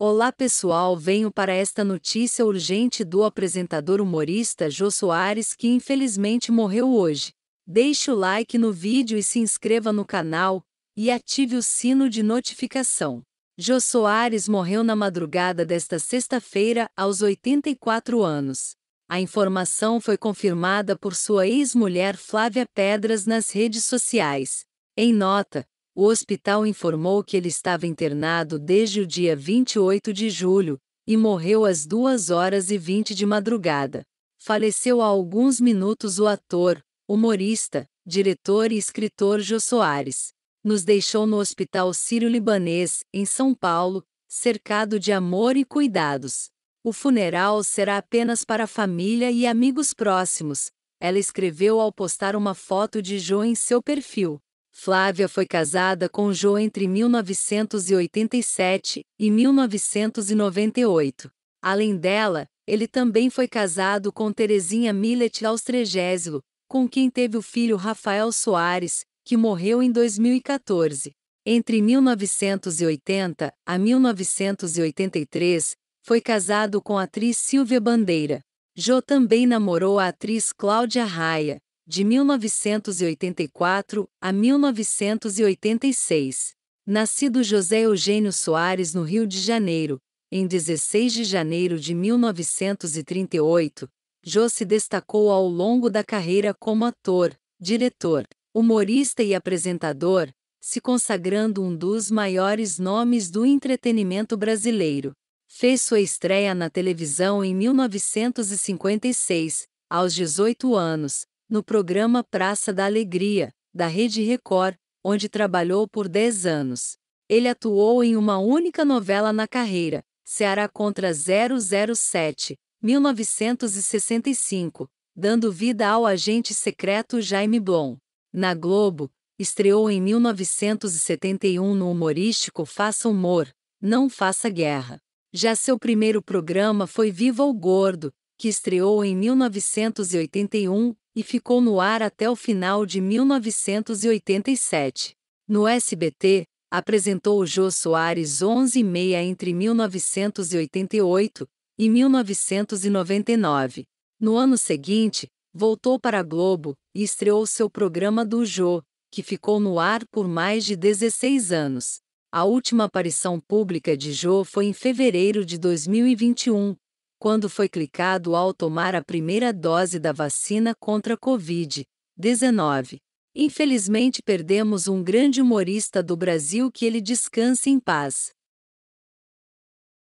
Olá pessoal, venho para esta notícia urgente do apresentador humorista Jô Soares que infelizmente morreu hoje. Deixe o like no vídeo e se inscreva no canal e ative o sino de notificação. Jô Soares morreu na madrugada desta sexta-feira aos 84 anos. A informação foi confirmada por sua ex-mulher Flávia Pedras nas redes sociais. Em nota, o hospital informou que ele estava internado desde o dia 28 de julho e morreu às 2 horas e 20 de madrugada. Faleceu há alguns minutos o ator, humorista, diretor e escritor Jô Soares. Nos deixou no Hospital Sírio-Libanês, em São Paulo, cercado de amor e cuidados. O funeral será apenas para família e amigos próximos, ela escreveu ao postar uma foto de Jô em seu perfil. Flávia foi casada com Jo entre 1987 e 1998. Além dela, ele também foi casado com Terezinha Millet Austregésilo, com quem teve o filho Rafael Soares, que morreu em 2014. Entre 1980 a 1983, foi casado com a atriz Silvia Bandeira. Jo também namorou a atriz Cláudia Raia, de 1984 a 1986. Nascido José Eugênio Soares no Rio de Janeiro, em 16 de janeiro de 1938, Jô se destacou ao longo da carreira como ator, diretor, humorista e apresentador, se consagrando um dos maiores nomes do entretenimento brasileiro. Fez sua estreia na televisão em 1956, aos 18 anos, no programa Praça da Alegria, da Rede Record, onde trabalhou por 10 anos. Ele atuou em uma única novela na carreira, Ceará contra 007, 1965, dando vida ao agente secreto Jaime Blom. Na Globo, estreou em 1971 no humorístico Faça Humor, Não Faça Guerra. Já seu primeiro programa foi Viva o Gordo, que estreou em 1981, e ficou no ar até o final de 1987. No SBT, apresentou o Jô Soares 11 e meia entre 1988 e 1999. No ano seguinte, voltou para a Globo e estreou seu programa do Jô, que ficou no ar por mais de 16 anos. A última aparição pública de Jô foi em fevereiro de 2021, quando foi clicado ao tomar a primeira dose da vacina contra a Covid-19. Infelizmente perdemos um grande humorista do Brasil que ele descanse em paz.